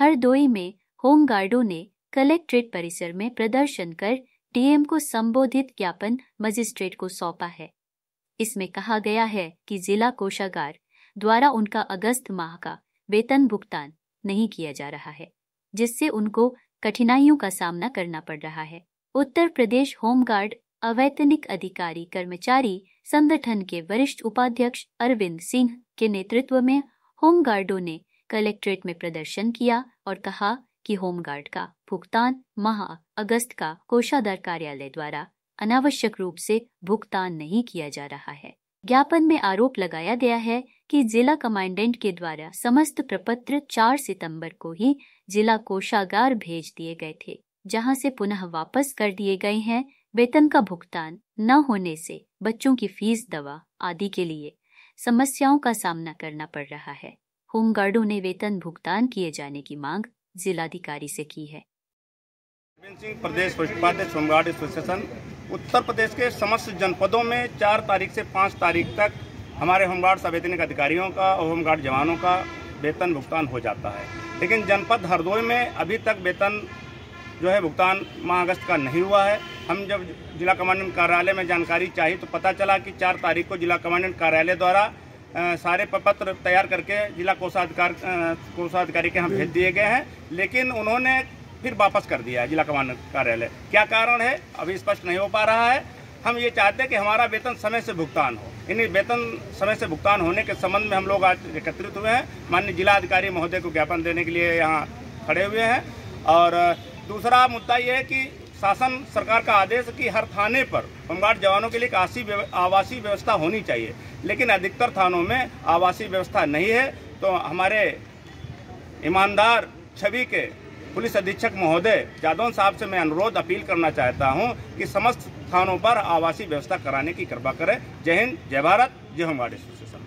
हरदोई में होमगार्डों ने कलेक्ट्रेट परिसर में प्रदर्शन कर डीएम को संबोधित ज्ञापन मजिस्ट्रेट को सौंपा है इसमें कहा गया है कि जिला कोषागार द्वारा उनका अगस्त माह का वेतन भुगतान नहीं किया जा रहा है जिससे उनको कठिनाइयों का सामना करना पड़ रहा है उत्तर प्रदेश होमगार्ड अवैतनिक अधिकारी कर्मचारी संगठन के वरिष्ठ उपाध्यक्ष अरविंद सिंह के नेतृत्व में होमगार्डों ने कलेक्ट्रेट में प्रदर्शन किया और कहा कि होमगार्ड का भुगतान माह अगस्त का कोषाधार कार्यालय द्वारा अनावश्यक रूप से भुगतान नहीं किया जा रहा है ज्ञापन में आरोप लगाया गया है कि जिला कमांडेंट के द्वारा समस्त प्रपत्र 4 सितंबर को ही जिला कोषागार भेज दिए गए थे जहां से पुनः वापस कर दिए गए हैं वेतन का भुगतान न होने से बच्चों की फीस दवा आदि के लिए समस्याओं का सामना करना पड़ रहा है होमगार्डों ने वेतन भुगतान किए जाने की मांग जिलाधिकारी से की है प्रदेश होमगार्ड एसोसिएशन उत्तर प्रदेश के समस्त जनपदों में चार तारीख से पाँच तारीख तक हमारे होमगार्ड संवैधानिक अधिकारियों का और होमगार्ड जवानों का वेतन भुगतान हो जाता है लेकिन जनपद हरदोई में अभी तक वेतन जो है भुगतान माह अगस्त का नहीं हुआ है हम जब जिला कमांडेंट कार्यालय में जानकारी चाहिए तो पता चला कि चार तारीख को जिला कमांडेंट कार्यालय द्वारा सारे पत्र तैयार करके जिला कोषाधिकार कोषाधिकारी के यहाँ भेज दिए गए हैं लेकिन उन्होंने फिर वापस कर दिया है जिला कमान कार्यालय क्या कारण है अभी स्पष्ट नहीं हो पा रहा है हम ये चाहते हैं कि हमारा वेतन समय से भुगतान हो इन वेतन समय से भुगतान होने के संबंध में हम लोग आज एकत्रित हुए हैं माननीय जिलाधिकारी महोदय को ज्ञापन देने के लिए यहाँ खड़े हुए हैं और दूसरा मुद्दा ये है कि शासन सरकार का आदेश कि हर थाने पर होमगार्ड जवानों के लिए एक आवासीय व्यवस्था होनी चाहिए लेकिन अधिकतर थानों में आवासीय व्यवस्था नहीं है तो हमारे ईमानदार छवि के पुलिस अधीक्षक महोदय जादौन साहब से मैं अनुरोध अपील करना चाहता हूं कि समस्त थानों पर आवासीय व्यवस्था कराने की कृपा करें जय हिंद जय भारत जय हमारे